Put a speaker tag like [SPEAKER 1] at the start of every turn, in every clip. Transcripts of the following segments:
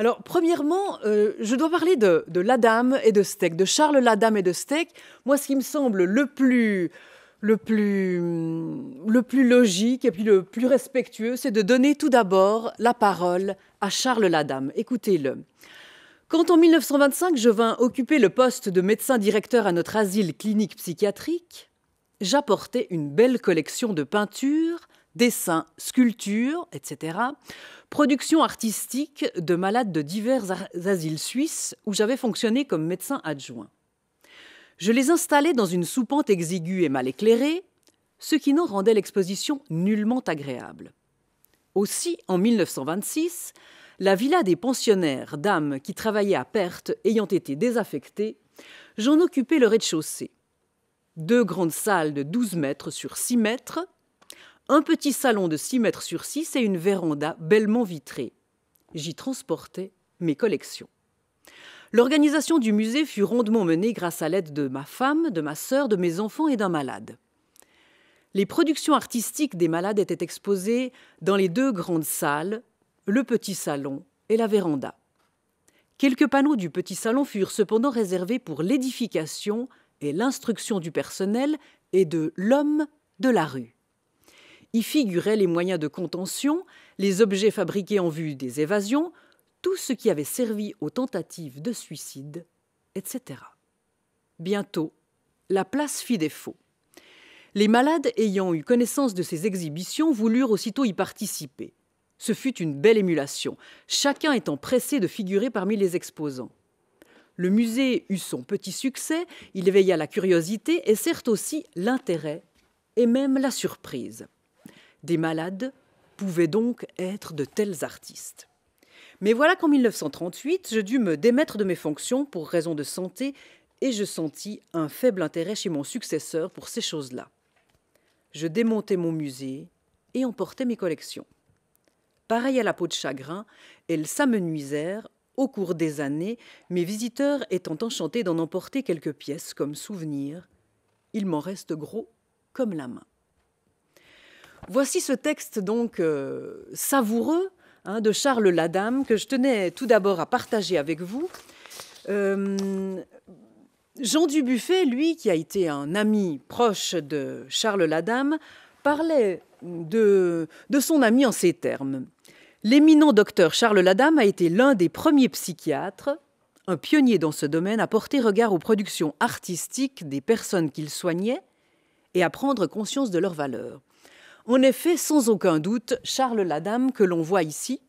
[SPEAKER 1] Alors, premièrement, euh, je dois parler de, Ladame et de Steck, de Charles Ladame et de Steck. Moi, ce qui me semble le plus, mm, le plus logique et puis le plus respectueux, c'est de donner tout d'abord la parole à Charles Ladame. Écoutez-le. Quand en 1925 je vins occuper le poste de médecin directeur à notre asile clinique psychiatrique, j'apportais une belle collection de peintures dessins, sculptures, etc. Production artistique de malades de divers asiles suisses où j'avais fonctionné comme médecin adjoint. Je les installais dans une soupente exiguë et mal éclairée, ce qui n'en rendait l'exposition nullement agréable. Aussi, en 1926, la villa des pensionnaires d'âmes qui travaillaient à perte ayant été désaffectée, j'en occupais le rez-de-chaussée. Deux grandes salles de 12 mètres sur 6 mètres, un petit salon de 6 mètres sur 6 et une véranda bellement vitrée. J'y transportais mes collections. L'organisation du musée fut rondement menée grâce à l'aide de ma femme, de ma sœur, de mes enfants et d'un malade. Les productions artistiques des malades étaient exposées dans les deux grandes salles, le petit salon et la véranda. Quelques panneaux du petit salon furent cependant réservés pour l'édification et l'instruction du personnel et de l'homme de la rue. Y figuraient les moyens de contention, les objets fabriqués en vue des évasions, tout ce qui avait servi aux tentatives de suicide, etc. Bientôt, la place fit défaut. Les malades ayant eu connaissance de ces exhibitions voulurent aussitôt y participer. Ce fut une belle émulation, chacun étant pressé de figurer parmi les exposants. Le musée eut son petit succès, il éveilla la curiosité et certes aussi l'intérêt et même la surprise. Des malades pouvaient donc être de tels artistes. Mais voilà qu'en 1938, je dus me démettre de mes fonctions pour raison de santé et je sentis un faible intérêt chez mon successeur pour ces choses-là. Je démontai mon musée et emportai mes collections. Pareil à la peau de chagrin, elles s'amenuisèrent au cours des années, mes visiteurs étant enchantés d'en emporter quelques pièces comme souvenir. Il m'en reste gros comme la main. Voici ce texte donc euh, savoureux hein, de Charles Ladame que je tenais tout d'abord à partager avec vous. Euh, Jean Dubuffet, lui, qui a été un ami proche de Charles Ladame, parlait de, son ami en ces termes. L'éminent docteur Charles Ladame a été l'un des premiers psychiatres, un pionnier dans ce domaine, à porter regard aux productions artistiques des personnes qu'il soignait et à prendre conscience de leur valeur. En effet, sans aucun doute, Charles Ladame, que l'on voit ici,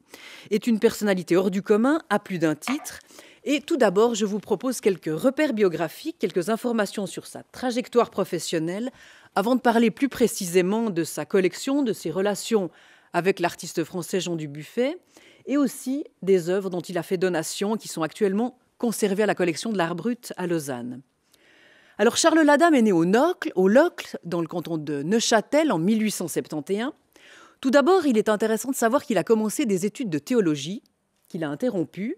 [SPEAKER 1] est une personnalité hors du commun à plus d'un titre. Et tout d'abord, je vous propose quelques repères biographiques, quelques informations sur sa trajectoire professionnelle, avant de parler plus précisément de sa collection, de ses relations avec l'artiste français Jean Dubuffet, et aussi des œuvres dont il a fait donation qui sont actuellement conservées à la collection de l'art brut à Lausanne. Alors Charles Ladame est né au au Locle, dans le canton de Neuchâtel, en 1871. Tout d'abord, il est intéressant de savoir qu'il a commencé des études de théologie, qu'il a interrompues,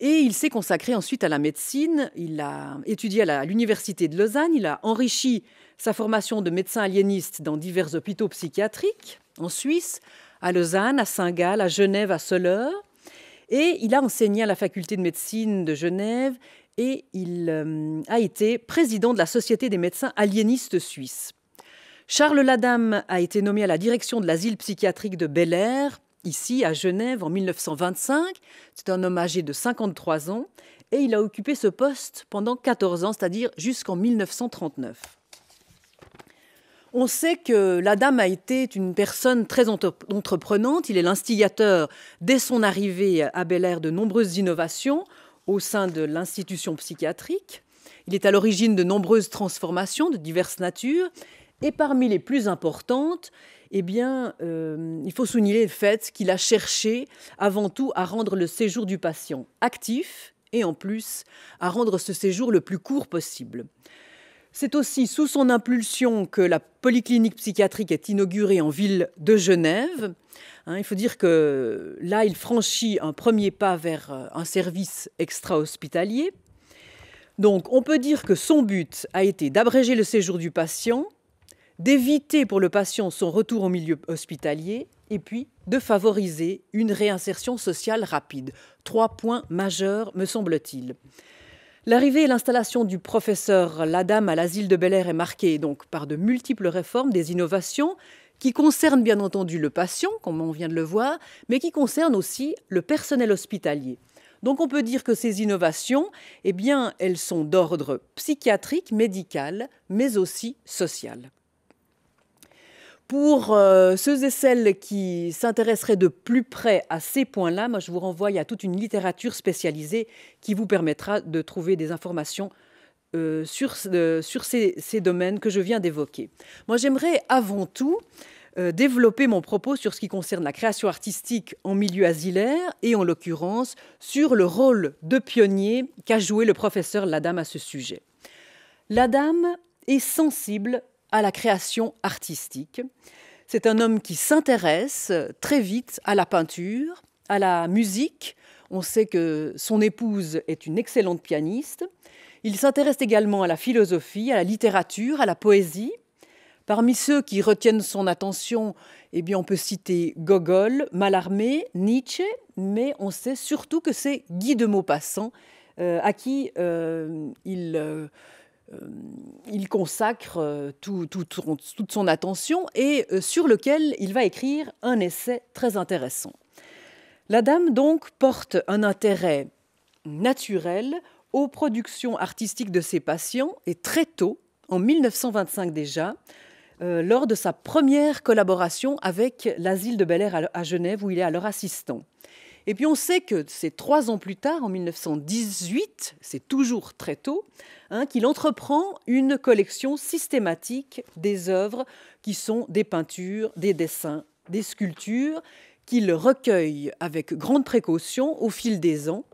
[SPEAKER 1] et il s'est consacré ensuite à la médecine. Il a étudié à l'Université de Lausanne, il a enrichi sa formation de médecin aliéniste dans divers hôpitaux psychiatriques en Suisse, à Lausanne, à Saint-Gall, à Genève, à Soleure. Et il a enseigné à la faculté de médecine de Genève et il euh, a été président de la Société des médecins aliénistes suisses. Charles Ladame a été nommé à la direction de l'asile psychiatrique de Bel Air, ici à Genève, en 1925. C'est un homme âgé de 53 ans et il a occupé ce poste pendant 14 ans, c'est-à-dire jusqu'en 1939. On sait que Ladame a été une personne très entreprenante. Il est l'instigateur, dès son arrivée à Bel Air, de nombreuses innovations au sein de l'institution psychiatrique. Il est à l'origine de nombreuses transformations de diverses natures. Et parmi les plus importantes, eh bien, euh, il faut souligner le fait qu'il a cherché avant tout à rendre le séjour du patient actif et en plus à rendre ce séjour le plus court possible. C'est aussi sous son impulsion que la polyclinique psychiatrique est inaugurée en ville de Genève. Hein, il faut dire que là, il franchit un premier pas vers euh, un service extra-hospitalier. Donc, on peut dire que son but a été d'abréger le séjour du patient, d'éviter pour le patient son retour au milieu hospitalier et puis de favoriser une réinsertion sociale rapide. Trois points majeurs, me semble-t-il. L'arrivée et l'installation du professeur Ladame à l'asile de Bel Air est marquée donc par de multiples réformes, des innovations qui concernent bien entendu le patient, comme on vient de le voir, mais qui concernent aussi le personnel hospitalier. Donc on peut dire que ces innovations, eh bien, elles sont d'ordre psychiatrique, médical, mais aussi social. Pour euh, ceux et celles qui s'intéresseraient de plus près à ces points-là, moi je vous renvoie à toute une littérature spécialisée qui vous permettra de trouver des informations euh, euh, sur, ces, ces, domaines que je viens d'évoquer. Moi j'aimerais avant tout développer mon propos sur ce qui concerne la création artistique en milieu asilaire et en l'occurrence sur le rôle de pionnier qu'a joué le professeur Ladame à ce sujet. Ladame est sensible à la création artistique. C'est un homme qui s'intéresse très vite à la peinture, à la musique. On sait que son épouse est une excellente pianiste. Il s'intéresse également à la philosophie, à la littérature, à la poésie. Parmi ceux qui retiennent son attention, eh bien, on peut citer Gogol, Mallarmé, Nietzsche, mais on sait surtout que c'est Guy de Maupassant euh, à qui euh, il euh, euh, il consacre euh, toute son attention et euh, sur lequel il va écrire un essai très intéressant. La dame donc porte un intérêt naturel aux productions artistiques de ses patients et très tôt, en 1925 déjà, lors de sa première collaboration avec l'asile de Bel Air à Genève où il est alors assistant. Et puis on sait que c'est trois ans plus tard, en 1918, c'est toujours très tôt, hein, qu'il entreprend une collection systématique des œuvres qui sont des peintures, des dessins, des sculptures, qu'il recueille avec grande précaution au fil des ans.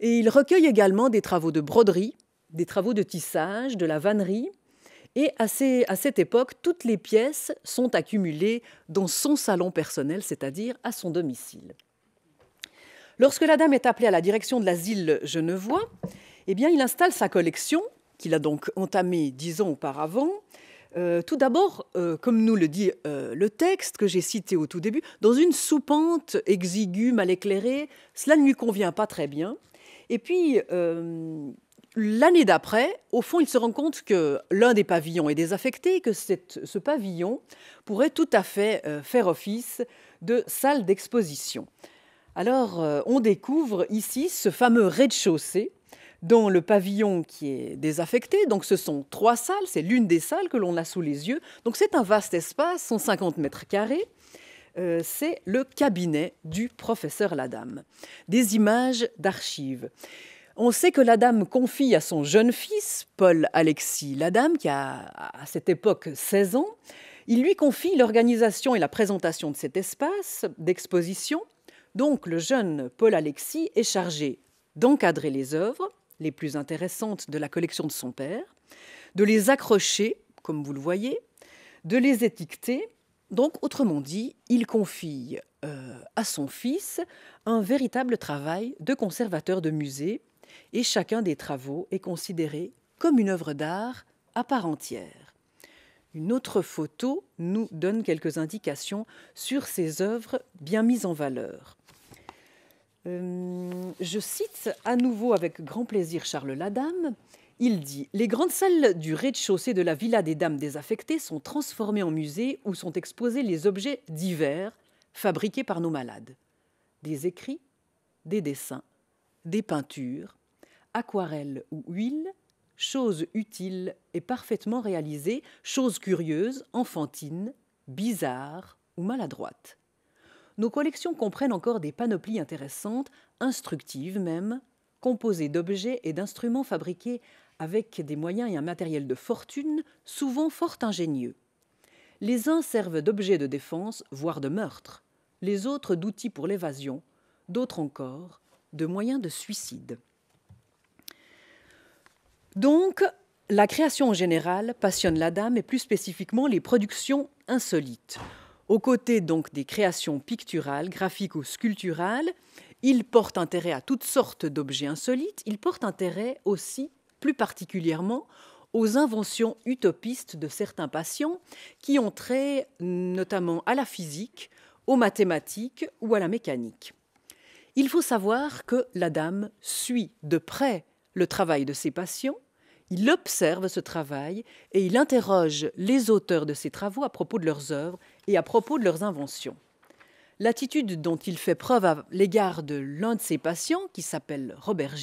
[SPEAKER 1] Et il recueille également des travaux de broderie, des travaux de tissage, de la vannerie. Et à cette époque, toutes les pièces sont accumulées dans son salon personnel, c'est-à-dire à son domicile. Lorsque la dame est appelée à la direction de l'asile genevois, eh bien, il installe sa collection, qu'il a donc entamée dix ans auparavant, euh, tout d'abord, euh, comme nous le dit euh, le texte que j'ai cité au tout début, dans une soupente exiguë, mal éclairée, cela ne lui convient pas très bien. Et puis, l'année d'après, au fond, il se rend compte que l'un des pavillons est désaffecté et que ce pavillon pourrait tout à fait faire office de salle d'exposition. Alors, euh, on découvre ici ce fameux rez-de-chaussée dont le pavillon qui est désaffecté. Donc ce sont trois salles, c'est l'une des salles que l'on a sous les yeux. Donc c'est un vaste espace, 150 mètres carrés. Euh, c'est le cabinet du professeur Ladame. Des images d'archives. On sait que Ladame confie à son jeune fils, Paul-Alexis Ladame, qui a à cette époque 16 ans, il lui confie l'organisation et la présentation de cet espace d'exposition donc le jeune Paul Alexis est chargé d'encadrer les œuvres les plus intéressantes de la collection de son père, de les accrocher, comme vous le voyez, de les étiqueter. Donc, autrement dit, il confie euh, à son fils un véritable travail de conservateur de musée, et chacun des travaux est considéré comme une œuvre d'art à part entière. Une autre photo nous donne quelques indications sur ces œuvres bien mises en valeur. Euh, je cite à nouveau avec grand plaisir Charles Ladame. Il dit Les grandes salles du rez-de-chaussée de la Villa des Dames désaffectées sont transformées en musées où sont exposés les objets divers fabriqués par nos malades. Des écrits, des dessins, des peintures, aquarelles ou huiles, choses utiles et parfaitement réalisées, choses curieuses, enfantines, bizarres ou maladroites nos collections comprennent encore des panoplies intéressantes, instructives même, composées d'objets et d'instruments fabriqués avec des moyens et un matériel de fortune, souvent fort ingénieux. Les uns servent d'objets de défense, voire de meurtre, les autres d'outils pour l'évasion, d'autres encore de moyens de suicide. Donc, la création en général passionne la dame et plus spécifiquement les productions insolites. Aux côtés donc des créations picturales, graphiques ou sculpturales, il porte intérêt à toutes sortes d'objets insolites, il porte intérêt aussi, plus particulièrement, aux inventions utopistes de certains patients qui ont trait notamment à la physique, aux mathématiques ou à la mécanique. Il faut savoir que la dame suit de près le travail de ses patients, il observe ce travail et il interroge les auteurs de ses travaux à propos de leurs œuvres et à propos de leurs inventions. L'attitude dont il fait preuve à l'égard de l'un de ses patients, qui s'appelle Robert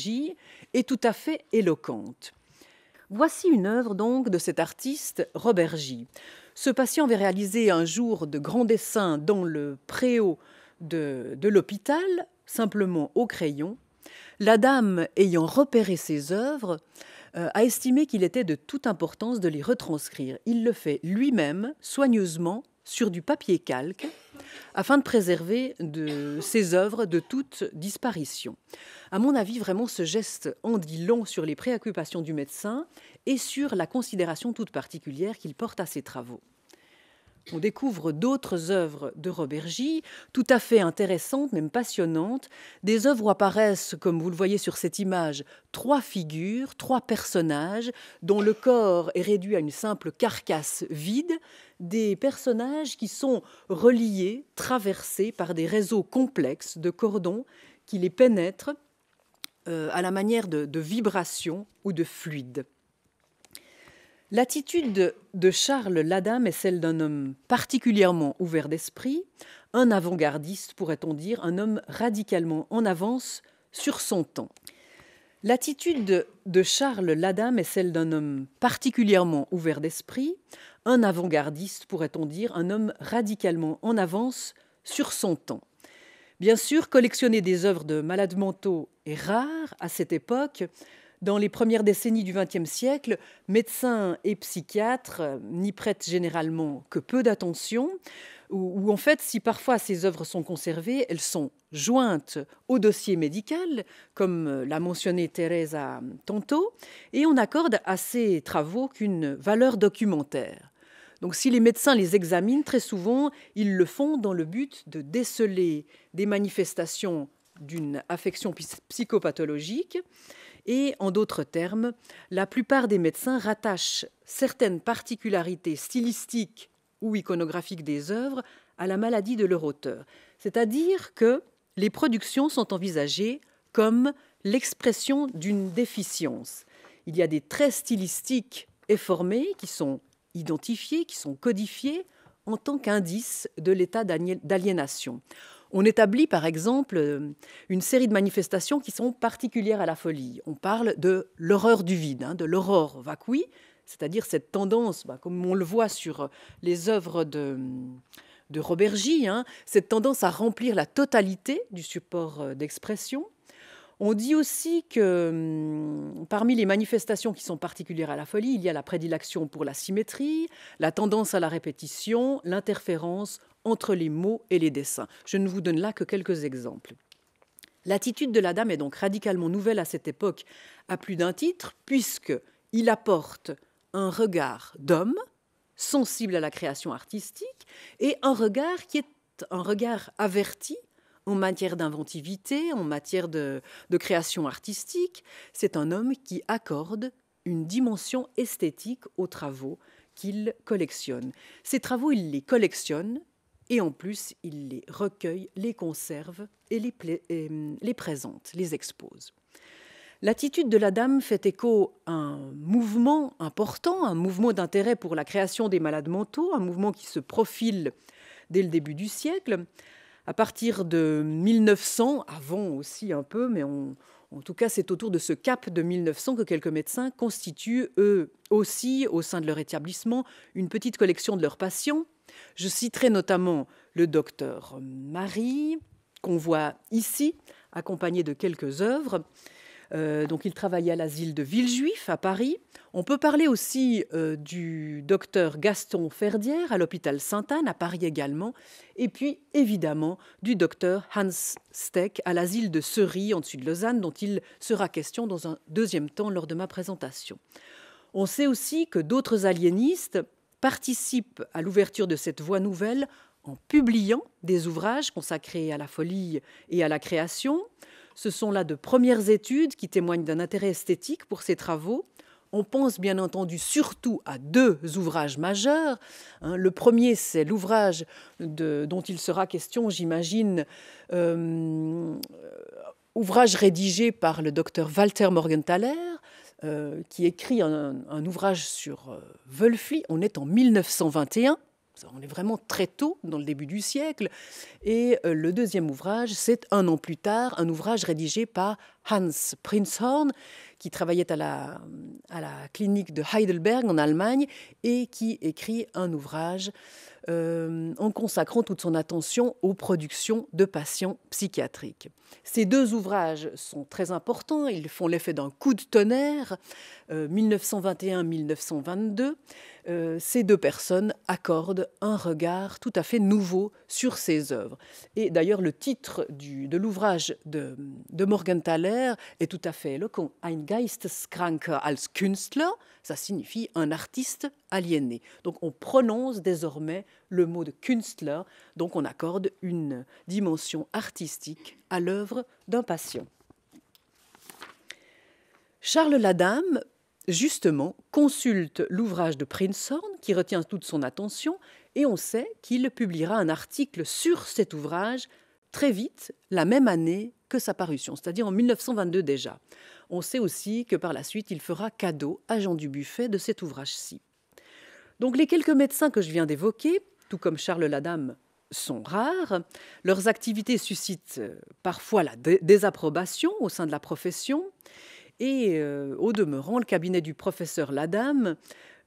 [SPEAKER 1] est tout à fait éloquente. Voici une œuvre donc de cet artiste Robert Ce patient avait réalisé un jour de grands dessins dans le préau de, l'hôpital, simplement au crayon. La dame, ayant repéré ses œuvres, euh, a estimé qu'il était de toute importance de les retranscrire. Il le fait lui-même, soigneusement, sur du papier calque afin de préserver de ses œuvres de toute disparition. À mon avis, vraiment, ce geste en dit long sur les préoccupations du médecin et sur la considération toute particulière qu'il porte à ses travaux. On découvre d'autres œuvres de Robert tout à fait intéressantes, même passionnantes. Des œuvres apparaissent, comme vous le voyez sur cette image, trois figures, trois personnages, dont le corps est réduit à une simple carcasse vide, des personnages qui sont reliés, traversés par des réseaux complexes de cordons qui les pénètrent euh, à la manière de, de vibrations ou de fluides. L'attitude de Charles Ladame est celle d'un homme particulièrement ouvert d'esprit, un avant-gardiste pourrait-on dire, un homme radicalement en avance sur son temps. L'attitude de Charles Ladame est celle d'un homme particulièrement ouvert d'esprit, un avant-gardiste, pourrait-on dire, un homme radicalement en avance sur son temps. Bien sûr, collectionner des œuvres de malades mentaux est rare à cette époque. Dans les premières décennies du XXe siècle, médecins et psychiatres n'y prêtent généralement que peu d'attention, ou, en fait, si parfois ces œuvres sont conservées, elles sont jointes au dossier médical, comme l'a mentionné à tantôt, et on accorde à ces travaux qu'une valeur documentaire. Donc si les médecins les examinent, très souvent, ils le font dans le but de déceler des manifestations d'une affection psychopathologique. Et en d'autres termes, la plupart des médecins rattachent certaines particularités stylistiques ou iconographiques des œuvres à la maladie de leur auteur. C'est-à-dire que les productions sont envisagées comme l'expression d'une déficience. Il y a des traits stylistiques et formés qui sont identifiés, qui sont codifiés en tant qu'indice de l'état d'aliénation. On établit par exemple euh, une série de manifestations qui sont particulières à la folie. On parle de l'horreur du vide, hein, de l'aurore vacui, c'est-à-dire cette tendance, bah, comme on le voit sur les œuvres de, de Robergy, hein, cette tendance à remplir la totalité du support euh, d'expression on dit aussi que hum, parmi les manifestations qui sont particulières à la folie, il y a la prédilection pour la symétrie, la tendance à la répétition, l'interférence entre les mots et les dessins. Je ne vous donne là que quelques exemples. L'attitude de la dame est donc radicalement nouvelle à cette époque à plus d'un titre, puisque il apporte un regard d'homme, sensible à la création artistique, et un regard qui est un regard averti en matière d'inventivité, en matière de, création artistique. C'est un homme qui accorde une dimension esthétique aux travaux qu'il collectionne. Ces travaux, il les collectionne et en plus, il les recueille, les conserve et hum, les présente, les expose. L'attitude de la dame fait écho à un mouvement important, un mouvement d'intérêt pour la création des malades mentaux, un mouvement qui se profile dès le début du siècle, à partir de 1900, avant aussi un peu, mais en tout cas c'est autour de ce cap de 1900 que quelques médecins constituent eux aussi, au sein de leur établissement, une petite collection de leurs patients. Je citerai notamment le docteur Marie, qu'on voit ici, accompagné de quelques œuvres. Euh, donc il travaillait à l'asile de Villejuif à Paris. On peut parler aussi euh, du docteur Gaston Ferdière à l'hôpital Sainte-Anne à Paris également. Et puis évidemment du docteur Hans Steck à l'asile de Ceris en dessus de Lausanne dont il sera question dans un deuxième temps lors de ma présentation. On sait aussi que d'autres aliénistes participent à l'ouverture de cette voie nouvelle en publiant des ouvrages consacrés à la folie et à la création. Ce sont là de premières études qui témoignent d'un intérêt esthétique pour ces travaux. On pense bien entendu surtout à deux ouvrages majeurs. Hein. le premier, c'est l'ouvrage dont il sera question, j'imagine, euh, ouvrage rédigé par le docteur Walter Morgenthaler, euh, qui écrit un, ouvrage sur euh, On est en 1921. On est vraiment très tôt, dans le début du siècle. Et euh, le deuxième ouvrage, c'est un an plus tard, un ouvrage rédigé par Hans Prinzhorn, qui travaillait à la, clinique de Heidelberg en Allemagne et qui écrit un ouvrage euh, en consacrant toute son attention aux productions de patients psychiatriques. Ces deux ouvrages sont très importants, ils font l'effet d'un coup de tonnerre, 1921-1922. Euh, euh, ces deux personnes accordent un regard tout à fait nouveau sur ces œuvres. Et d'ailleurs, le titre de l'ouvrage de, de Morgenthaler est tout à fait éloquent. Ein Geisteskranker als Künstler, ça signifie un artiste aliéné. Donc on prononce désormais le mot de Künstler, donc on accorde une dimension artistique à l'œuvre d'un patient. Charles Ladame justement, consulte l'ouvrage de Prinzhorn, qui retient toute son attention, et on sait qu'il publiera un article sur cet ouvrage très vite, la même année que sa parution, c'est-à-dire en 1922 déjà. On sait aussi que par la suite, il fera cadeau à Jean Buffet de cet ouvrage-ci. Donc les quelques médecins que je viens d'évoquer, tout comme Charles Ladame, sont rares. Leurs activités suscitent euh, parfois la désapprobation au sein de la profession. Et euh, au demeurant, le cabinet du professeur Ladame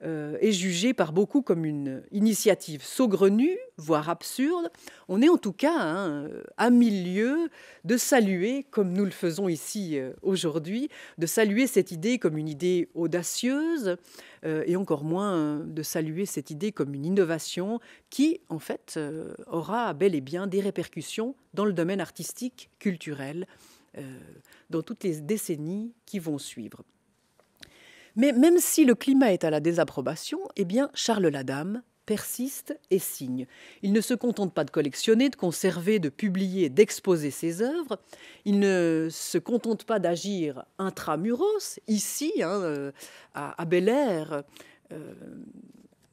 [SPEAKER 1] euh, est jugé par beaucoup comme une initiative saugrenue, voire absurde. On est en tout cas hein, euh, à milieu de saluer, comme nous le faisons ici aujourd'hui, de saluer cette idée comme une idée audacieuse et encore moins de saluer cette idée comme une innovation qui, en fait, aura bel et bien des répercussions dans le domaine artistique, culturel euh, dans toutes les décennies qui vont suivre. Mais même si le climat est à la désapprobation, eh bien Charles Ladame persiste et signe. Il ne se contente pas de collectionner, de conserver, de publier, d'exposer ses œuvres. Il ne se contente pas d'agir intramuros, ici, hein, euh, à, Bel Air, euh,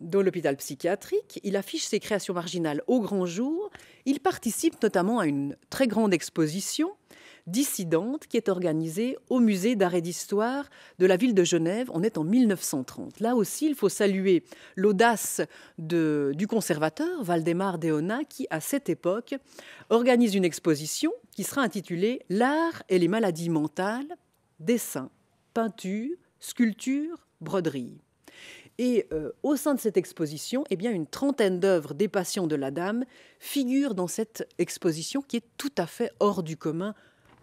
[SPEAKER 1] dans l'hôpital psychiatrique. Il affiche ses créations marginales au grand jour. Il participe notamment à une très grande exposition dissidente qui est organisée au musée d'art et d'histoire de la ville de Genève. On est en 1930. Là aussi, il faut saluer l'audace du conservateur Valdemar Deona qui, à cette époque, organise une exposition qui sera intitulée L'art et les maladies mentales, dessins, peinture, sculpture, broderie. Et euh, au sein de cette exposition, eh bien, une trentaine d'œuvres des patients de la Dame figurent dans cette exposition qui est tout à fait hors du commun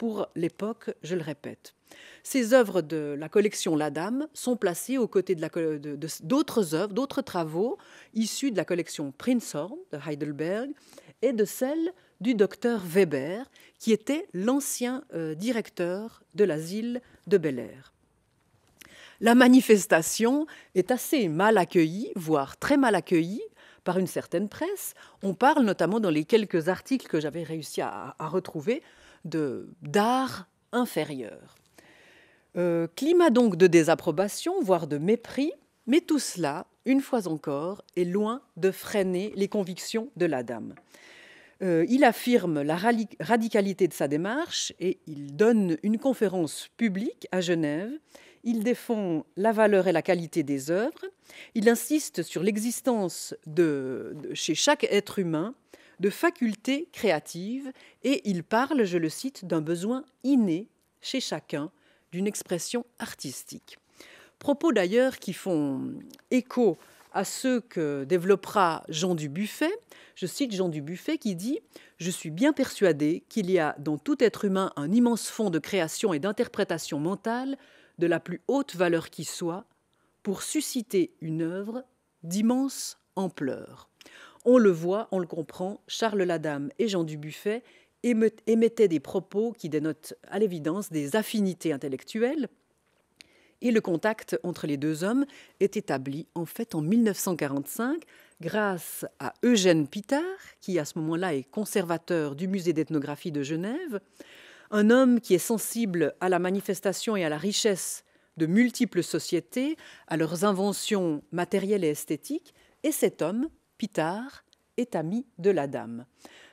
[SPEAKER 1] pour l'époque, je le répète. Ces œuvres de la collection La Dame sont placées aux côtés d'autres de œuvres, d'autres travaux issus de la collection Prinzhorn de Heidelberg et de celle du docteur Weber, qui était l'ancien euh, directeur de l'asile de Bel Air. La manifestation est assez mal accueillie, voire très mal accueillie, par une certaine presse. On parle notamment dans les quelques articles que j'avais réussi à retrouver d'art inférieur. Euh, climat donc de désapprobation, voire de mépris, mais tout cela, une fois encore, est loin de freiner les convictions de la dame. Euh, il affirme la radicalité de sa démarche et il donne une conférence publique à Genève. Il défend la valeur et la qualité des œuvres. Il insiste sur l'existence de, chez chaque être humain de facultés créatives et il parle, je le cite, d'un besoin inné chez chacun d'une expression artistique. Propos d'ailleurs qui font écho à ceux que développera Jean Dubuffet. Je cite Jean Dubuffet qui dit Je suis bien persuadé qu'il y a dans tout être humain un immense fond de création et d'interprétation mentale de la plus haute valeur qui soit pour susciter une œuvre d'immense ampleur. On le voit, on le comprend, Charles Ladame et Jean Dubuffet émettaient des propos qui dénotent à l'évidence des affinités intellectuelles, et le contact entre les deux hommes est établi en fait en 1945 grâce à Eugène Pitard, qui à ce moment-là est conservateur du musée d'ethnographie de Genève, un homme qui est sensible à la manifestation et à la richesse de multiples sociétés, à leurs inventions matérielles et esthétiques, et cet homme Pitard est ami de la dame.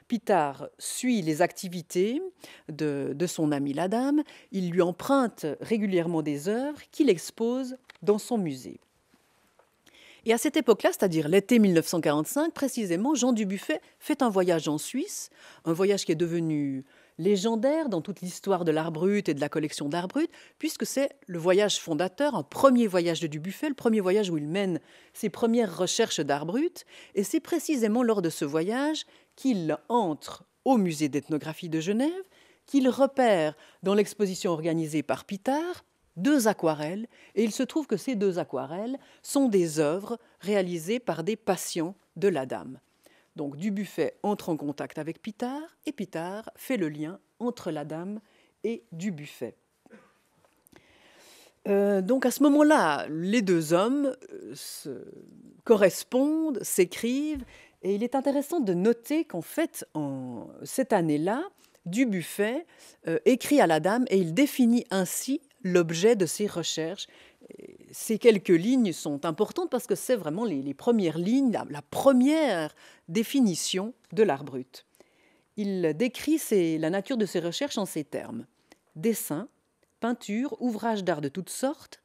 [SPEAKER 1] Pitard suit les activités de, son ami la dame, il lui emprunte régulièrement des œuvres qu'il expose dans son musée. Et à cette époque-là, c'est-à-dire l'été 1945, précisément, Jean Dubuffet fait un voyage en Suisse, un voyage qui est devenu légendaire dans toute l'histoire de l'art brut et de la collection d'art brut, puisque c'est le voyage fondateur, un premier voyage de Dubuffet, le premier voyage où il mène ses premières recherches d'art brut, et c'est précisément lors de ce voyage qu'il entre au musée d'ethnographie de Genève, qu'il repère dans l'exposition organisée par Pitard deux aquarelles, et il se trouve que ces deux aquarelles sont des œuvres réalisées par des patients de la dame. Donc Dubuffet entre en contact avec Pitard et Pitard fait le lien entre la dame et Dubuffet. Euh, donc à ce moment-là, les deux hommes euh, se correspondent, s'écrivent, et il est intéressant de noter qu'en fait, en cette année-là, Dubuffet euh, écrit à la dame et il définit ainsi l'objet de ses recherches ces quelques lignes sont importantes parce que c'est vraiment les, premières lignes, la, première définition de l'art brut. Il décrit la nature de ses recherches en ces termes. Dessin, peinture, ouvrages d'art de toutes sortes,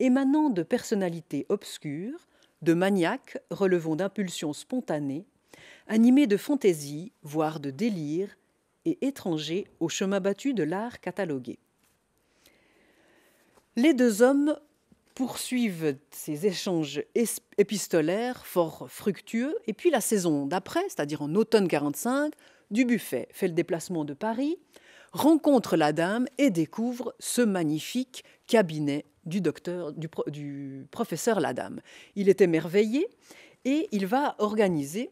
[SPEAKER 1] émanant de personnalités obscures, de maniaques relevant d'impulsions spontanées, animés de fantaisie, voire de délire, et étrangers au chemin battu de l'art catalogué. Les deux hommes poursuivent ces échanges épistolaires fort fructueux. Et puis la saison d'après, c'est-à-dire en automne 45, Dubuffet fait le déplacement de Paris, rencontre la dame et découvre ce magnifique cabinet du docteur, du, du professeur Il est émerveillé et il va organiser,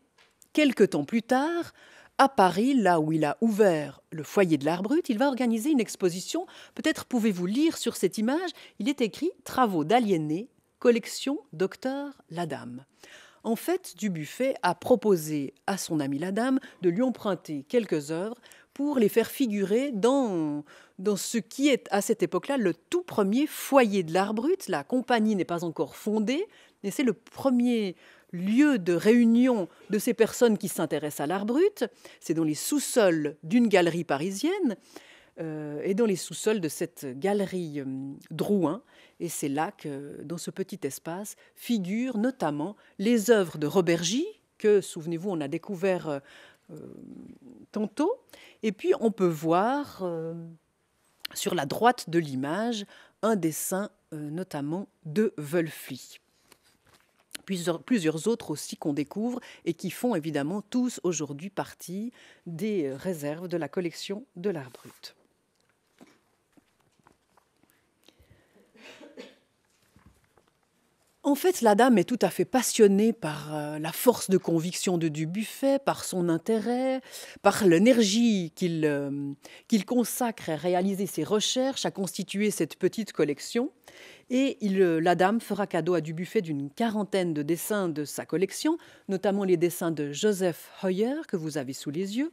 [SPEAKER 1] quelque temps plus tard, à Paris, là où il a ouvert le foyer de l'art brut, il va organiser une exposition. Peut-être pouvez-vous lire sur cette image, il est écrit Travaux d'aliénés, collection Docteur Ladame. En fait, Dubuffet a proposé à son ami Ladame de lui emprunter quelques œuvres pour les faire figurer dans, dans ce qui est à cette époque-là le tout premier foyer de l'art brut. La compagnie n'est pas encore fondée, mais c'est le premier lieu de réunion de ces personnes qui s'intéressent à l'art brut. C'est dans les sous-sols d'une galerie parisienne euh, et dans les sous-sols de cette galerie euh, Drouin. Et c'est là que, dans ce petit espace, figurent notamment les œuvres de Robert que, souvenez-vous, on a découvert euh, tantôt. Et puis, on peut voir sur la droite de l'image un dessin notamment de Wölfli plusieurs, autres aussi qu'on découvre et qui font évidemment tous aujourd'hui partie des euh, réserves de la collection de l'art brut. En fait, la dame est tout à fait passionnée par euh, la force de conviction de Dubuffet, par son intérêt, par l'énergie qu'il euh, consacre à réaliser ses recherches, à constituer cette petite collection. Et il, euh, la dame fera cadeau à Dubuffet d'une quarantaine de dessins de sa collection, notamment les dessins de Joseph Hoyer que vous avez sous les yeux.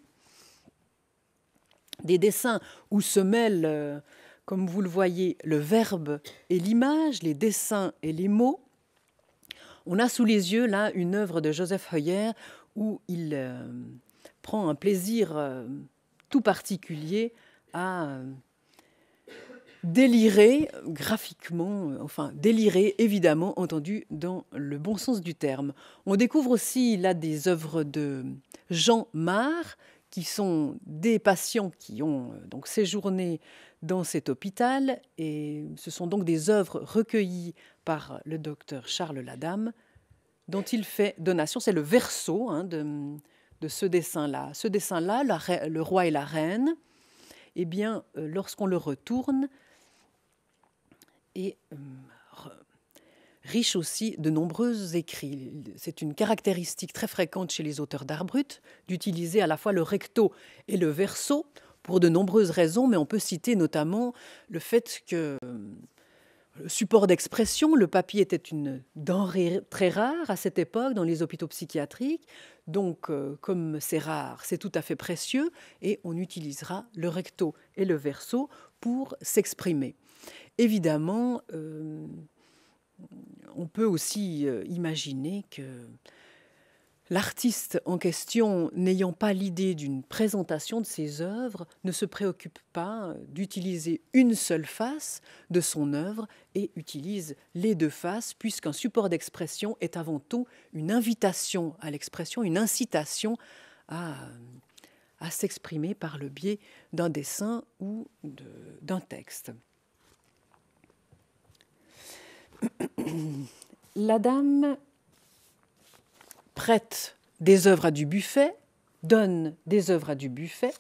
[SPEAKER 1] Des dessins où se mêlent, euh, comme vous le voyez, le verbe et l'image, les dessins et les mots. On a sous les yeux là une œuvre de Joseph Hoyer où il euh, prend un plaisir tout particulier à délirer graphiquement, euh, enfin délirer évidemment entendu dans le bon sens du terme. On découvre aussi là des œuvres de Jean Mar qui sont des patients qui ont euh, donc séjourné dans cet hôpital et ce sont donc des œuvres recueillies par le docteur Charles Ladame dont il fait donation. C'est le verso hein, de, de, ce dessin-là. Ce dessin-là, le roi et la reine, eh bien, euh, lorsqu'on le retourne, et riche aussi de nombreux écrits. C'est une caractéristique très fréquente chez les auteurs d'art brut d'utiliser à la fois le recto et le verso pour de nombreuses raisons, mais on peut citer notamment le fait que le support d'expression, le papier était une denrée très rare à cette époque dans les hôpitaux psychiatriques. Donc, comme c'est rare, c'est tout à fait précieux et on utilisera le recto et le verso pour s'exprimer. Évidemment, euh, on peut aussi euh, imaginer que l'artiste en question, n'ayant pas l'idée d'une présentation de ses œuvres, ne se préoccupe pas d'utiliser une seule face de son œuvre et utilise les deux faces, puisqu'un support d'expression est avant tout une invitation à l'expression, une incitation à s'exprimer par le biais d'un dessin ou d'un texte. la dame prête des œuvres à Dubuffet, donne des œuvres à Dubuffet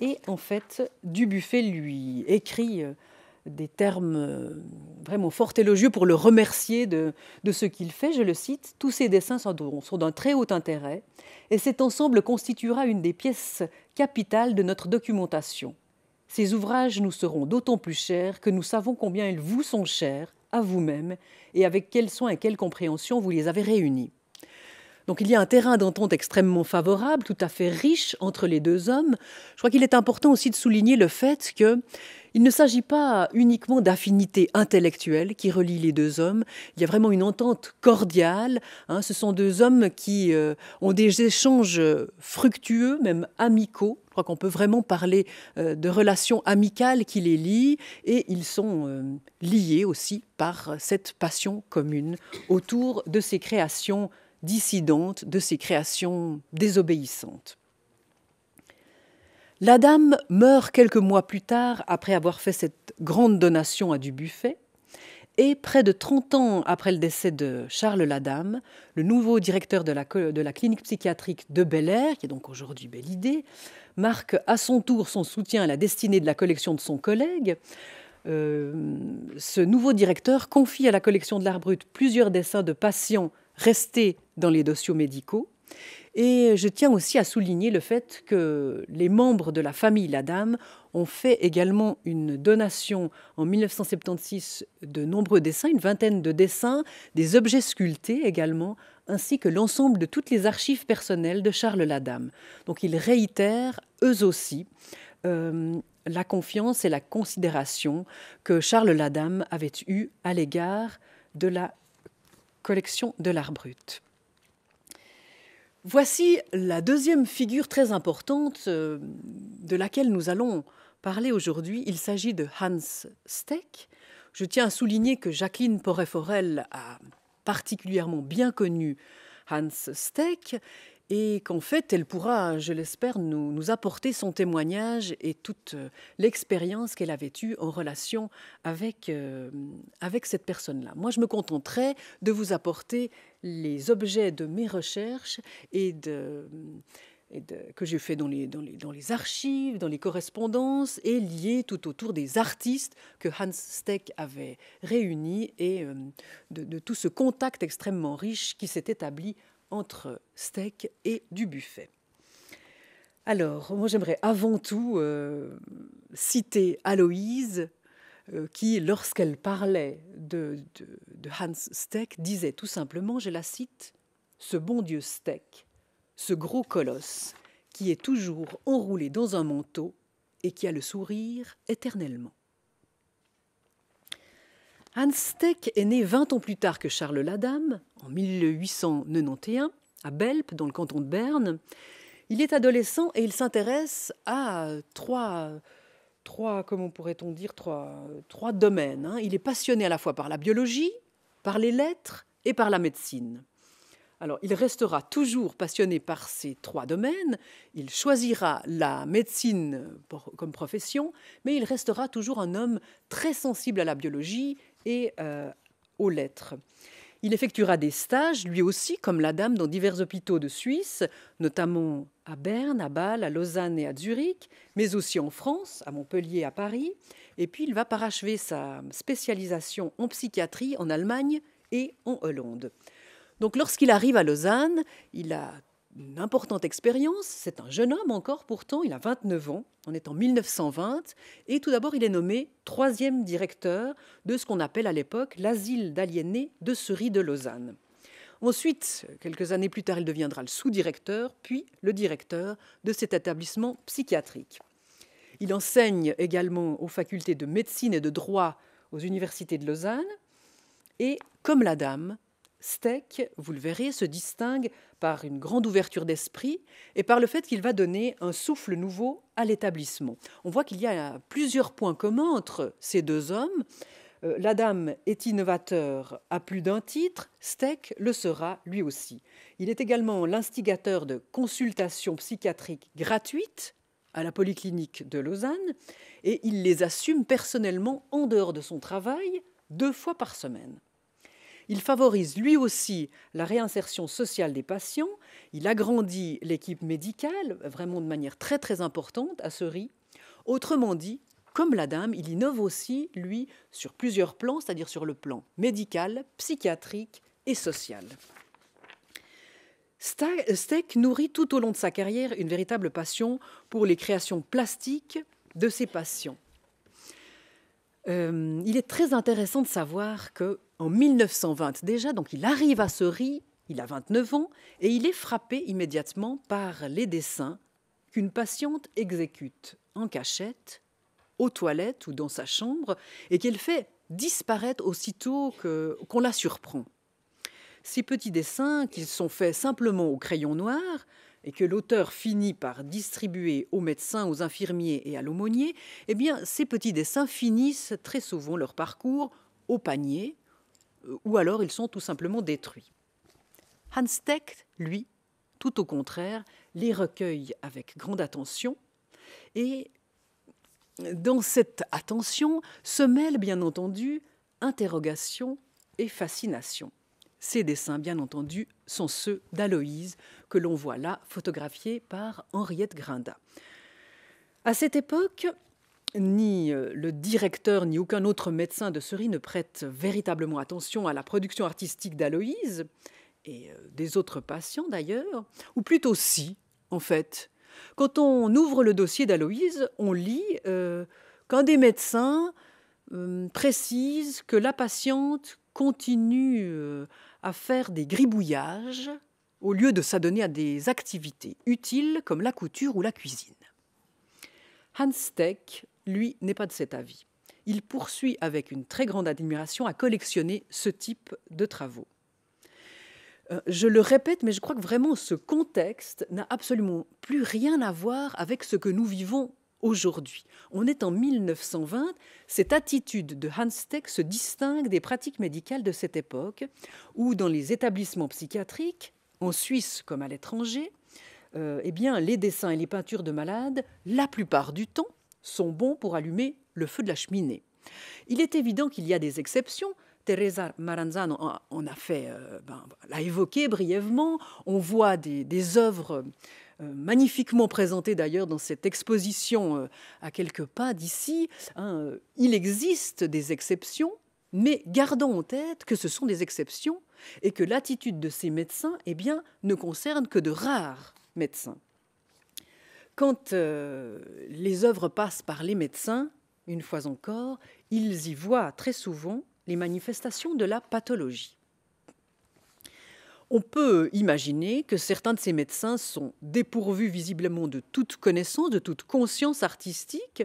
[SPEAKER 1] et en fait, Dubuffet lui écrit euh, des termes euh, vraiment fort élogieux pour le remercier de, ce qu'il fait. Je le cite, Tous ces dessins sont d'un très haut intérêt et cet ensemble constituera une des pièces capitales de notre documentation. Ces ouvrages nous seront d'autant plus chers que nous savons combien ils vous sont chers à vous-même et avec quel soin et quelle compréhension vous les avez réunis. Donc il y a un terrain d'entente extrêmement favorable, tout à fait riche entre les deux hommes. Je crois qu'il est important aussi de souligner le fait que il ne s'agit pas uniquement d'affinités intellectuelles qui relient les deux hommes. Il y a vraiment une entente cordiale. Hein. Ce sont deux hommes qui euh, ont des échanges fructueux, même amicaux. Je crois qu'on peut vraiment parler euh, de relations amicales qui les lient et ils sont euh, liés aussi par cette passion commune autour de ces créations dissidentes, de ces créations désobéissantes. La dame meurt quelques mois plus tard après avoir fait cette grande donation à Dubuffet. Et près de 30 ans après le décès de Charles Ladame, le nouveau directeur de la, clinique psychiatrique de Bel Air, qui est donc aujourd'hui Belle Idée, marque à son tour son soutien à la destinée de la collection de son collègue. Euh, ce nouveau directeur confie à la collection de l'art brut plusieurs dessins de patients restés dans les dossiers médicaux. Et je tiens aussi à souligner le fait que les membres de la famille Ladame ont fait également une donation en 1976 de nombreux dessins, une vingtaine de dessins, des objets sculptés également, ainsi que l'ensemble de toutes les archives personnelles de Charles Ladame. Donc ils réitèrent, eux aussi, euh, la confiance et la considération que Charles Ladame avait eue à l'égard de la collection de l'art brut. Voici la deuxième figure très importante euh, de laquelle nous allons parler aujourd'hui. Il s'agit de Hans Steck. Je tiens à souligner que Jacqueline poré forel a particulièrement bien connu Hans Steck et qu'en fait, elle pourra, je l'espère, nous, apporter son témoignage et toute euh, l'expérience qu'elle avait eue en relation avec, euh, avec cette personne-là. Moi, je me contenterai de vous apporter les objets de mes recherches et de... que j'ai fait dans les, dans, les, archives, dans les correspondances, et liés tout autour des artistes que Hans Steck avait réunis et euh, de, tout ce contact extrêmement riche qui s'est établi entre Steck et du buffet. Alors, moi j'aimerais avant tout euh, citer Aloïse, euh, qui, lorsqu'elle parlait de, de, Hans Steck, disait tout simplement, je la cite, Ce bon Dieu Steck, ce gros colosse, qui est toujours enroulé dans un manteau et qui a le sourire éternellement. Hans Steck est né 20 ans plus tard que Charles Ladame, en 1891, à Belp, dans le canton de Berne. Il est adolescent et il s'intéresse à trois, trois comment pourrait-on dire, trois, domaines. Hein. Il est passionné à la fois par la biologie, par les lettres et par la médecine. Alors, il restera toujours passionné par ces trois domaines, il choisira la médecine comme profession, mais il restera toujours un homme très sensible à la biologie et euh, aux lettres. Il effectuera des stages, lui aussi, comme la dame, dans divers hôpitaux de Suisse, notamment à Berne, à Bâle, à Lausanne et à Zurich, mais aussi en France, à Montpellier, à Paris. Et puis il va parachever sa spécialisation en psychiatrie en Allemagne et en Hollande. Donc lorsqu'il arrive à Lausanne, il a une importante expérience. C'est un jeune homme encore, pourtant, il a 29 ans, on est en 1920, et tout d'abord il est nommé troisième directeur de ce qu'on appelle à l'époque l'asile d'aliénés de Ceris de Lausanne. Ensuite, quelques années plus tard, il deviendra le sous-directeur, puis le directeur de cet établissement psychiatrique. Il enseigne également aux facultés de médecine et de droit aux universités de Lausanne, et comme la dame, Steck, vous le verrez, se distingue par une grande ouverture d'esprit et par le fait qu'il va donner un souffle nouveau à l'établissement. On voit qu'il y a plusieurs points communs entre ces deux hommes. Euh, la dame est innovateur à plus d'un titre, Steck le sera lui aussi. Il est également l'instigateur de consultations psychiatriques gratuites à la polyclinique de Lausanne et il les assume personnellement en dehors de son travail deux fois par semaine. Il favorise lui aussi la réinsertion sociale des patients. Il agrandit l'équipe médicale vraiment de manière très très importante à ce riz. Autrement dit, comme la dame, il innove aussi, lui, sur plusieurs plans, c'est-à-dire sur le plan médical, psychiatrique et social. Steck nourrit tout au long de sa carrière une véritable passion pour les créations plastiques de ses patients. Euh, il est très intéressant de savoir que en 1920 déjà, donc il arrive à Ceris, il a 29 ans et il est frappé immédiatement par les dessins qu'une patiente exécute en cachette, aux toilettes ou dans sa chambre, et qu'elle fait disparaître aussitôt qu'on la surprend. Ces petits dessins, qui sont faits simplement au crayon noir, et que l'auteur finit par distribuer aux médecins, aux infirmiers et à l'aumônier, eh bien, ces petits dessins finissent très souvent leur parcours au panier, euh, ou alors ils sont tout simplement détruits. Hans Teck, lui, tout au contraire, les recueille avec grande attention, et dans cette attention se mêlent bien entendu interrogation et fascination. Ces dessins, bien entendu, sont ceux d'Aloïse, que l'on voit là, photographiés par Henriette Grinda. À cette époque, ni euh, le directeur ni aucun autre médecin de Cerie ne prête véritablement attention à la production artistique d'Aloïse, et euh, des autres patients d'ailleurs, ou plutôt si, en fait. Quand on ouvre le dossier d'Aloïse, on lit euh, qu'un des médecins précise que la patiente continue à faire des gribouillages au lieu de s'adonner à des activités utiles comme la couture ou la cuisine. Hans Steck, lui, n'est pas de cet avis. Il poursuit avec une très grande admiration à collectionner ce type de travaux. Euh, je le répète, mais je crois que vraiment ce contexte n'a absolument plus rien à voir avec ce que nous vivons aujourd'hui. On est en 1920, cette attitude de Hans se distingue des pratiques médicales de cette époque, où dans les établissements psychiatriques, en Suisse comme à l'étranger, euh, eh bien, les dessins et les peintures de malades, la plupart du temps, sont bons pour allumer le feu de la cheminée. Il est évident qu'il y a des exceptions. Teresa Maranzano en a fait, euh, ben, l'a évoqué brièvement. On voit des, des œuvres euh, magnifiquement présenté d'ailleurs dans cette exposition euh, à quelques pas d'ici. Hein, euh, il existe des exceptions, mais gardons en tête que ce sont des exceptions et que l'attitude de ces médecins eh bien, ne concerne que de rares médecins. Quand les œuvres passent par les médecins, une fois encore, ils y voient très souvent les manifestations de la pathologie. On peut imaginer que certains de ces médecins sont dépourvus visiblement de toute connaissance, de toute conscience artistique.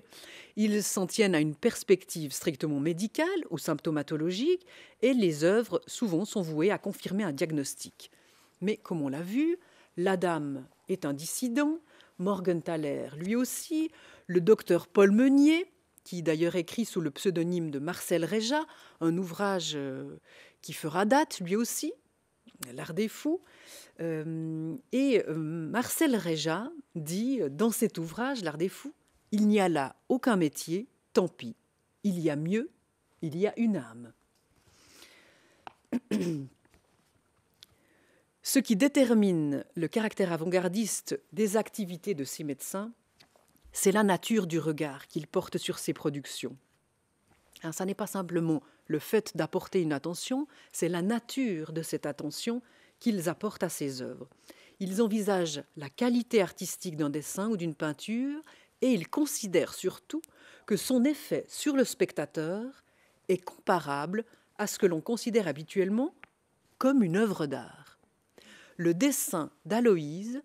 [SPEAKER 1] Ils s'en tiennent à une perspective strictement médicale ou symptomatologique et les œuvres souvent sont vouées à confirmer un diagnostic. Mais comme on l'a vu, la dame est un dissident, Morgenthaler lui aussi, le docteur Paul Meunier, qui d'ailleurs écrit sous le pseudonyme de Marcel Réja, un ouvrage euh, qui fera date lui aussi, l'art des fous. Euh, et euh, Marcel Réja dit euh, dans cet ouvrage, l'art des fous, il n'y a là aucun métier, tant pis. Il y a mieux, il y a une âme. Ce qui détermine le caractère avant-gardiste des activités de ces médecins, c'est la nature du regard qu'ils portent sur ces productions. Ce hein, ça n'est pas simplement le fait d'apporter une attention, c'est la nature de cette attention qu'ils apportent à ces œuvres. Ils envisagent la qualité artistique d'un dessin ou d'une peinture et ils considèrent surtout que son effet sur le spectateur est comparable à ce que l'on considère habituellement comme une œuvre d'art. Le dessin d'Aloïse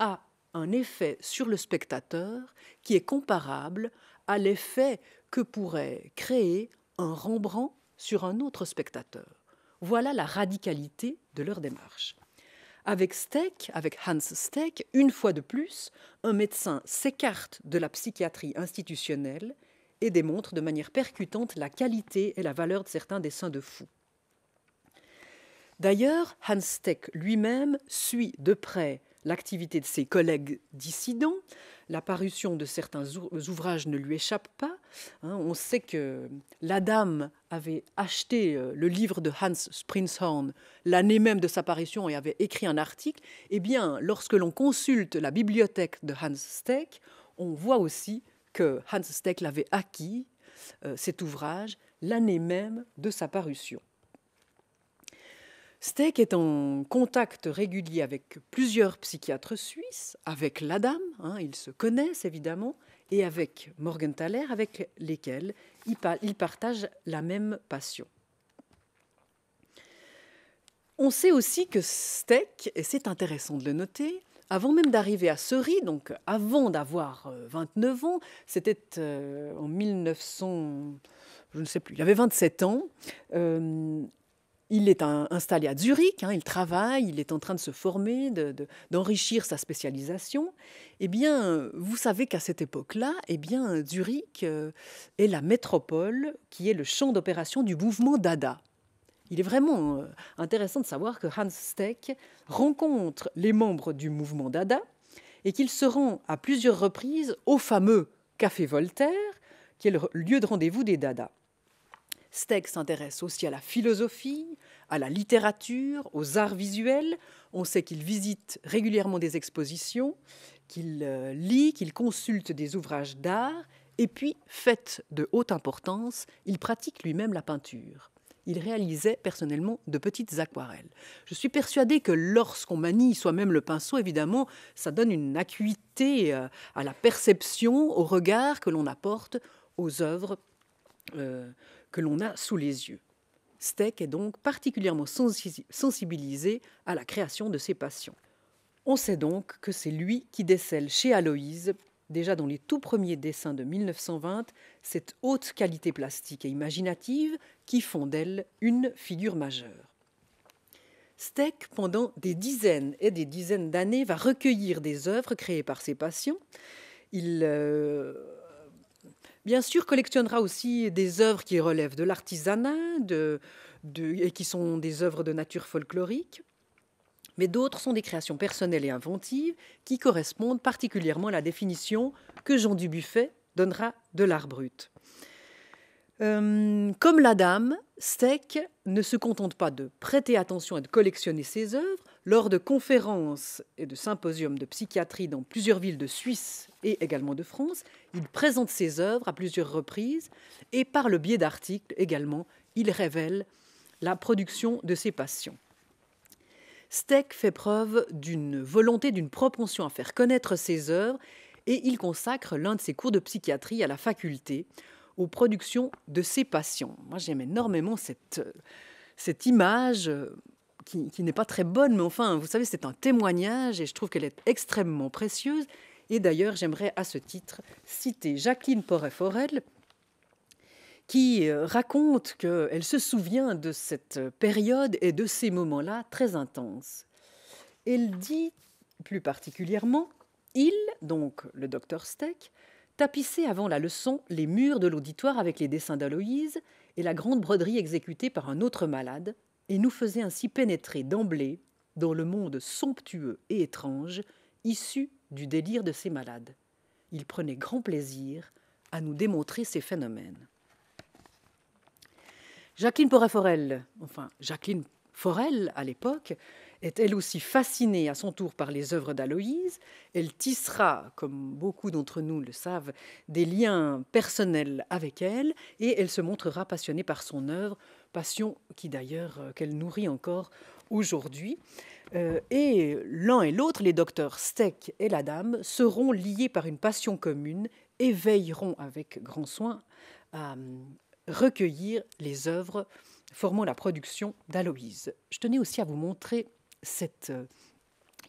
[SPEAKER 1] a un effet sur le spectateur qui est comparable à l'effet que pourrait créer un Rembrandt sur un autre spectateur. Voilà la radicalité de leur démarche. Avec Steck, avec Hans Steck, une fois de plus, un médecin s'écarte de la psychiatrie institutionnelle et démontre de manière percutante la qualité et la valeur de certains dessins de fous. D'ailleurs, Hans Steck lui-même suit de près l'activité de ses collègues dissidents, la parution de certains ouvrages ne lui échappe pas. Hein. on sait que la dame avait acheté euh, le livre de Hans Springshorn l'année même de sa parution et avait écrit un article. Eh bien, lorsque l'on consulte la bibliothèque de Hans Steck, on voit aussi que Hans Steck l'avait acquis, euh, cet ouvrage, l'année même de sa parution. Steck est en contact régulier avec plusieurs psychiatres suisses, avec l'ADAM, hein, ils se connaissent évidemment, et avec Morgenthaler, avec lesquels il partage la même passion. On sait aussi que Steck, et c'est intéressant de le noter, avant même d'arriver à Cery, donc avant d'avoir 29 euh, ans, c'était euh, en 1900, je ne sais plus, il avait 27 ans, euh, il est installé à Zurich, hein, il travaille, il est en train de se former, d'enrichir sa spécialisation. Eh bien, vous savez qu'à cette époque-là, eh bien, Zurich euh, est la métropole qui est le champ d'opération du mouvement Dada. Il est vraiment euh, intéressant de savoir que Hans Steck rencontre les membres du mouvement Dada et qu'il se rend à plusieurs reprises au fameux Café Voltaire, qui est le lieu de rendez-vous des Dada. Steg s'intéresse aussi à la philosophie, à la littérature, aux arts visuels. On sait qu'il visite régulièrement des expositions, qu'il euh, lit, qu'il consulte des ouvrages d'art. Et puis, fait de haute importance, il pratique lui-même la peinture. Il réalisait personnellement de petites aquarelles. Je suis persuadée que lorsqu'on manie soi-même le pinceau, évidemment, ça donne une acuité euh, à la perception, au regard que l'on apporte aux œuvres euh, que l'on a sous les yeux. Steck est donc particulièrement sensibilisé à la création de ses passions. On sait donc que c'est lui qui décèle chez Aloïse, déjà dans les tout premiers dessins de 1920, cette haute qualité plastique et imaginative qui font d'elle une figure majeure. Steck, pendant des dizaines et des dizaines d'années, va recueillir des œuvres créées par ses patients. Il euh, bien sûr, collectionnera aussi des œuvres qui relèvent de l'artisanat et qui sont des œuvres de nature folklorique. Mais d'autres sont des créations personnelles et inventives qui correspondent particulièrement à la définition que Jean Dubuffet donnera de l'art brut. Euh, comme la dame, Steck ne se contente pas de prêter attention et de collectionner ses œuvres. Lors de conférences et de symposiums de psychiatrie dans plusieurs villes de Suisse et également de France, il présente ses œuvres à plusieurs reprises et par le biais d'articles également, il révèle la production de ses patients. Steck fait preuve d'une volonté, d'une propension à faire connaître ses œuvres et il consacre l'un de ses cours de psychiatrie à la faculté aux productions de ses patients. Moi, j'aime énormément cette, euh, cette image euh, qui, n'est pas très bonne, mais enfin, vous savez, c'est un témoignage et je trouve qu'elle est extrêmement précieuse. Et d'ailleurs, j'aimerais à ce titre citer Jacqueline Porret-Forel, qui euh, raconte qu'elle se souvient de cette période et de ces moments-là très intenses. Elle dit plus particulièrement, il, donc le docteur Steck, tapissait avant la leçon les murs de l'auditoire avec les dessins d'Aloïse et la grande broderie exécutée par un autre malade, et nous faisait ainsi pénétrer d'emblée dans le monde somptueux et étrange issu du délire de ces malades. Il prenait grand plaisir à nous démontrer ces phénomènes. Jacqueline Porret-Forel, enfin Jacqueline Forel à l'époque, est elle aussi fascinée à son tour par les œuvres d'Aloïse. Elle tissera, comme beaucoup d'entre nous le savent, des liens personnels avec elle et elle se montrera passionnée par son œuvre, passion qui d'ailleurs euh, qu'elle nourrit encore aujourd'hui. Euh, et l'un et l'autre, les docteurs Steck et la dame, seront liés par une passion commune et veilleront avec grand soin à euh, recueillir les œuvres formant la production d'Aloïse. Je tenais aussi à vous montrer cette euh,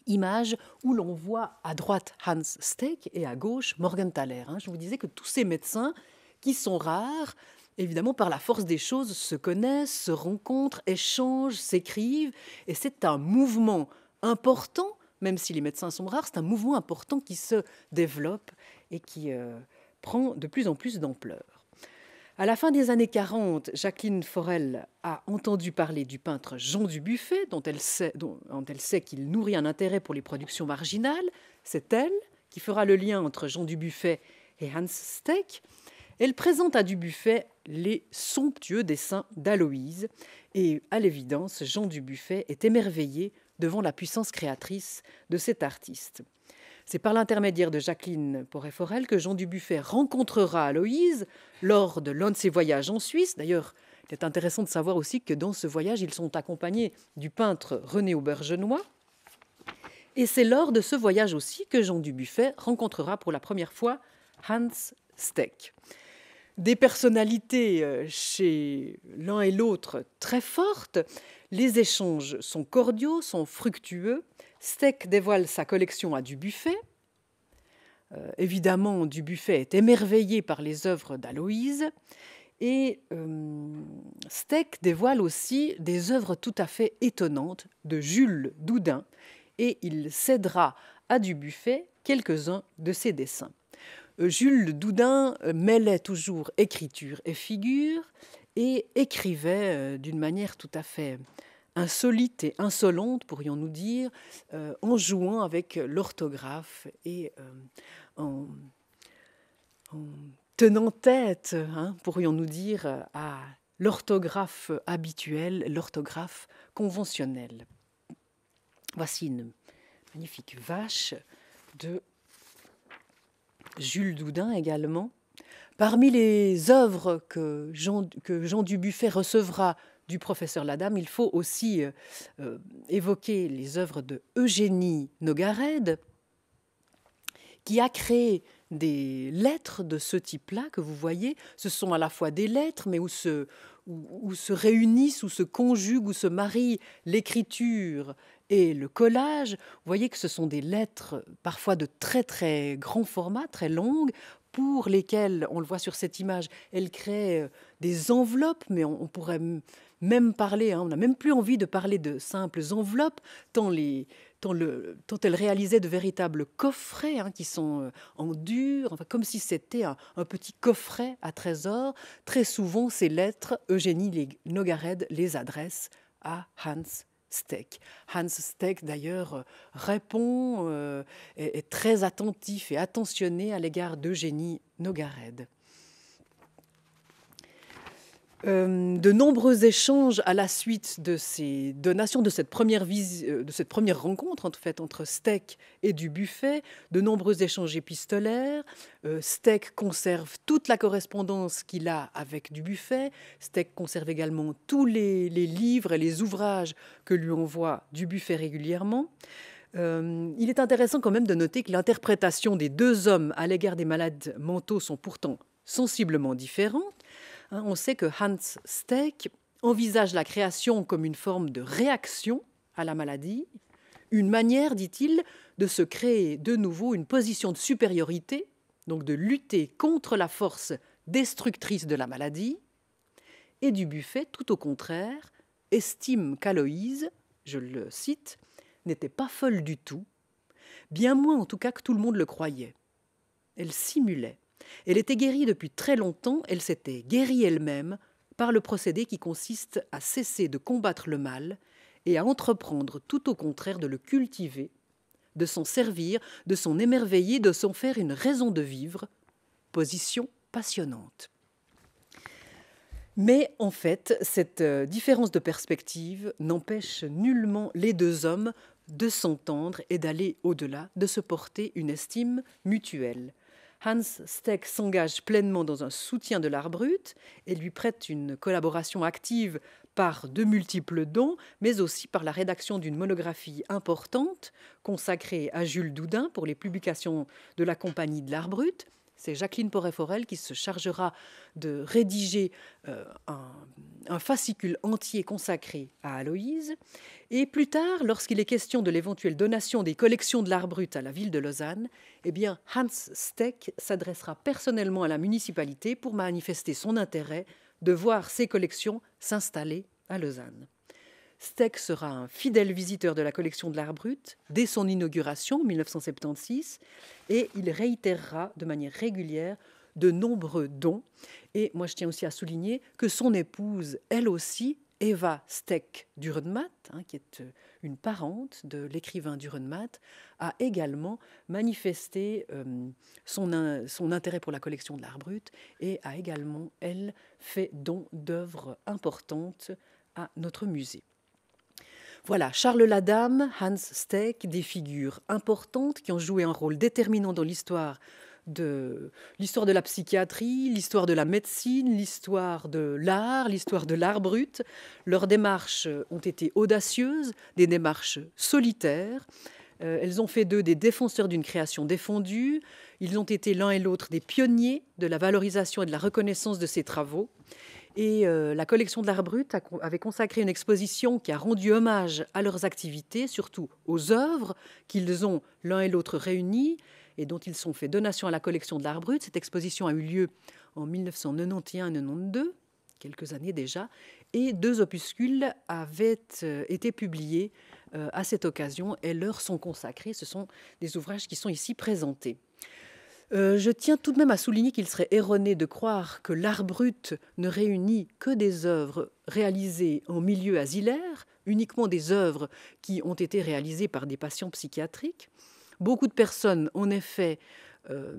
[SPEAKER 1] image où l'on voit à droite Hans Steck et à gauche Morgan Thaler. Hein. Je vous disais que tous ces médecins, qui sont rares, évidemment par la force des choses, se connaissent, se rencontrent, échangent, s'écrivent, et c'est un mouvement important, même si les médecins sont rares, c'est un mouvement important qui se développe et qui euh, prend de plus en plus d'ampleur. À la fin des années 40, Jacqueline Forel a entendu parler du peintre Jean Dubuffet, dont elle sait, dont, elle sait qu'il nourrit un intérêt pour les productions marginales. C'est elle qui fera le lien entre Jean Dubuffet et Hans Steck. Elle présente à Dubuffet les somptueux dessins d'Aloïse, et à l'évidence, Jean Dubuffet est émerveillé devant la puissance créatrice de cet artiste. C'est par l'intermédiaire de Jacqueline Poré-Forel que Jean Dubuffet rencontrera Aloïse lors de l'un de ses voyages en Suisse. D'ailleurs, il est intéressant de savoir aussi que dans ce voyage, ils sont accompagnés du peintre René Aubergenois. Et c'est lors de ce voyage aussi que Jean Dubuffet rencontrera pour la première fois Hans Steck des personnalités euh, chez l'un et l'autre très fortes. Les échanges sont cordiaux, sont fructueux. Steck dévoile sa collection à Dubuffet. Euh, évidemment, Dubuffet est émerveillé par les œuvres d'Aloïse. Et euh, Steck dévoile aussi des œuvres tout à fait étonnantes de Jules Doudin. Et il cédera à Dubuffet quelques-uns de ses dessins. Jules Doudin euh, mêlait toujours écriture et figure et écrivait euh, d'une manière tout à fait insolite et insolente, pourrions-nous dire, euh, en jouant avec l'orthographe et en, tenant tête, hein, pourrions-nous dire, à l'orthographe habituelle, l'orthographe conventionnelle. Voici une magnifique vache de Jules Doudin également. Parmi les œuvres que Jean, Dubuffet recevra du professeur Ladame, il faut aussi euh, euh, évoquer les œuvres de Eugénie Nogared, qui a créé des lettres de ce type-là que vous voyez. Ce sont à la fois des lettres, mais où se, où se réunissent, où se conjuguent, où se marient l'écriture, et le collage. Vous voyez que ce sont des lettres parfois de très très grand format, très longues, pour lesquelles, on le voit sur cette image, elle crée euh, des enveloppes, mais on, pourrait même parler, hein, on n'a même plus envie de parler de simples enveloppes, tant, les, tant, le, tant elles réalisaient de véritables coffrets hein, qui sont euh, en dur, enfin, comme si c'était un, petit coffret à trésor. Très souvent, ces lettres, Eugénie Nogared les adresse à Hans Steck. Hans Steck, d'ailleurs, euh, répond, est euh, très attentif et attentionné à l'égard d'Eugénie Nogared. Euh, de nombreux échanges à la suite de ces donations, de cette première, euh, rencontre entre Steck et Dubuffet, de nombreux échanges épistolaires. Euh, Steck conserve toute la correspondance qu'il a avec Dubuffet. Steck conserve également tous les, livres et les ouvrages que lui envoie Dubuffet régulièrement. il est intéressant quand même de noter que l'interprétation des deux hommes à l'égard des malades mentaux sont pourtant sensiblement différentes. Hein, on sait que Hans Steck envisage la création comme une forme de réaction à la maladie, une manière, dit-il, de se créer de nouveau une position de supériorité, donc de lutter contre la force destructrice de la maladie, et Dubuffet, tout au contraire, estime qu'Aloïse, je le cite, n'était pas folle du tout, bien moins en tout cas que tout le monde le croyait. Elle simulait. Elle était guérie depuis très longtemps, elle s'était guérie elle-même par le procédé qui consiste à cesser de combattre le mal et à entreprendre tout au contraire de le cultiver, de s'en servir, de s'en émerveiller, de s'en faire une raison de vivre, position passionnante. Mais en fait, cette euh, différence de perspective n'empêche nullement les deux hommes de s'entendre et d'aller au-delà, de se porter une estime mutuelle. Hans Steck s'engage pleinement dans un soutien de l'art brut et lui prête une collaboration active par de multiples dons, mais aussi par la rédaction d'une monographie importante consacrée à Jules Doudin pour les publications de la Compagnie de l'Art Brut, c'est Jacqueline Porret-Forel qui se chargera de rédiger euh, un, fascicule entier consacré à Aloïse. Et plus tard, lorsqu'il est question de l'éventuelle donation des collections de l'art brut à la ville de Lausanne, eh bien Hans Steck s'adressera personnellement à la municipalité pour manifester son intérêt de voir ces collections s'installer à Lausanne. Steck sera un fidèle visiteur de la collection de l'art brut dès son inauguration en 1976 et il réitérera de manière régulière de nombreux dons. Et moi, je tiens aussi à souligner que son épouse, elle aussi, Eva Steck Dürrenmatt, hein, qui est euh, une parente de l'écrivain Dürrenmatt, a également manifesté euh, son, son, intérêt pour la collection de l'art brut et a également, elle, fait don d'œuvres importantes à notre musée. Voilà, Charles Ladame, Hans Steck, des figures importantes qui ont joué un rôle déterminant dans l'histoire de l'histoire de la psychiatrie, l'histoire de la médecine, l'histoire de l'art, l'histoire de l'art brut. Leurs démarches ont été audacieuses, des démarches solitaires. Euh, elles ont fait d'eux des défenseurs d'une création défendue. Ils ont été l'un et l'autre des pionniers de la valorisation et de la reconnaissance de ces travaux. Et euh, la collection de l'art brut avait consacré une exposition qui a rendu hommage à leurs activités, surtout aux œuvres qu'ils ont l'un et l'autre réunies et dont ils sont fait donation à la collection de l'art brut. Cette exposition a eu lieu en 1991-92, quelques années déjà, et deux opuscules avaient euh, été publiés euh, à cette occasion et leur sont consacrés. Ce sont des ouvrages qui sont ici présentés. Euh, je tiens tout de même à souligner qu'il serait erroné de croire que l'art brut ne réunit que des œuvres réalisées en milieu asilaire, uniquement des œuvres qui ont été réalisées par des patients psychiatriques. Beaucoup de personnes, en effet, euh,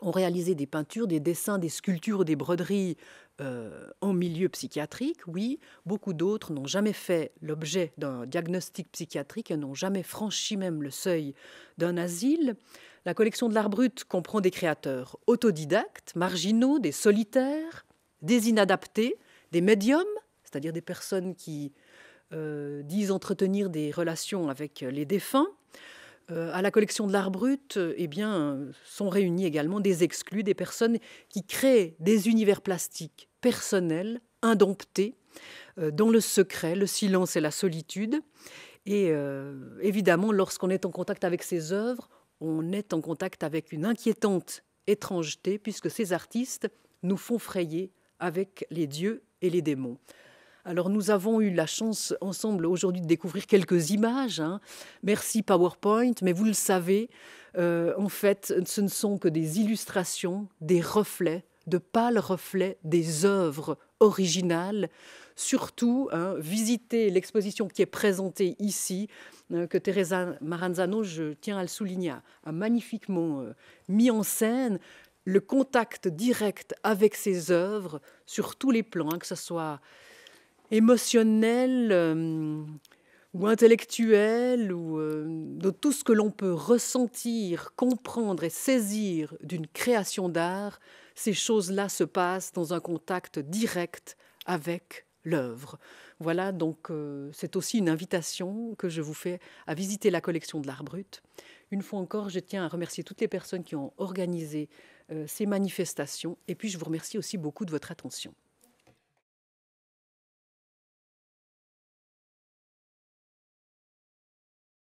[SPEAKER 1] ont réalisé des peintures, des dessins, des sculptures, des broderies euh, en milieu psychiatrique, oui. Beaucoup d'autres n'ont jamais fait l'objet d'un diagnostic psychiatrique et n'ont jamais franchi même le seuil d'un asile. La collection de l'art brut comprend des créateurs autodidactes, marginaux, des solitaires, des inadaptés, des médiums, c'est-à-dire des personnes qui euh, disent entretenir des relations avec les défunts. Euh, à la collection de l'art brut, eh bien, sont réunis également des exclus, des personnes qui créent des univers plastiques personnels, indomptés, euh, dans le secret, le silence et la solitude. Et évidemment, lorsqu'on est en contact avec ces œuvres, on est en contact avec une inquiétante étrangeté puisque ces artistes nous font frayer avec les dieux et les démons. Alors nous avons eu la chance ensemble aujourd'hui de découvrir quelques images. Hein. Merci PowerPoint, mais vous le savez, euh, en fait, ce ne sont que des illustrations, des reflets, de pâles reflets des œuvres originales surtout hein, visiter l'exposition qui est présentée ici, euh, que Teresa Maranzano, je tiens à le souligner, a magnifiquement euh, mis en scène le contact direct avec ses œuvres sur tous les plans, hein, que ce soit émotionnel euh, ou intellectuel ou de tout ce que l'on peut ressentir, comprendre et saisir d'une création d'art, ces choses-là se passent dans un contact direct avec l'œuvre. Voilà, donc euh, c'est aussi une invitation que je vous fais à visiter la collection de l'art brut. Une fois encore, je tiens à remercier toutes les personnes qui ont organisé euh, ces manifestations et puis je vous remercie aussi beaucoup de votre attention.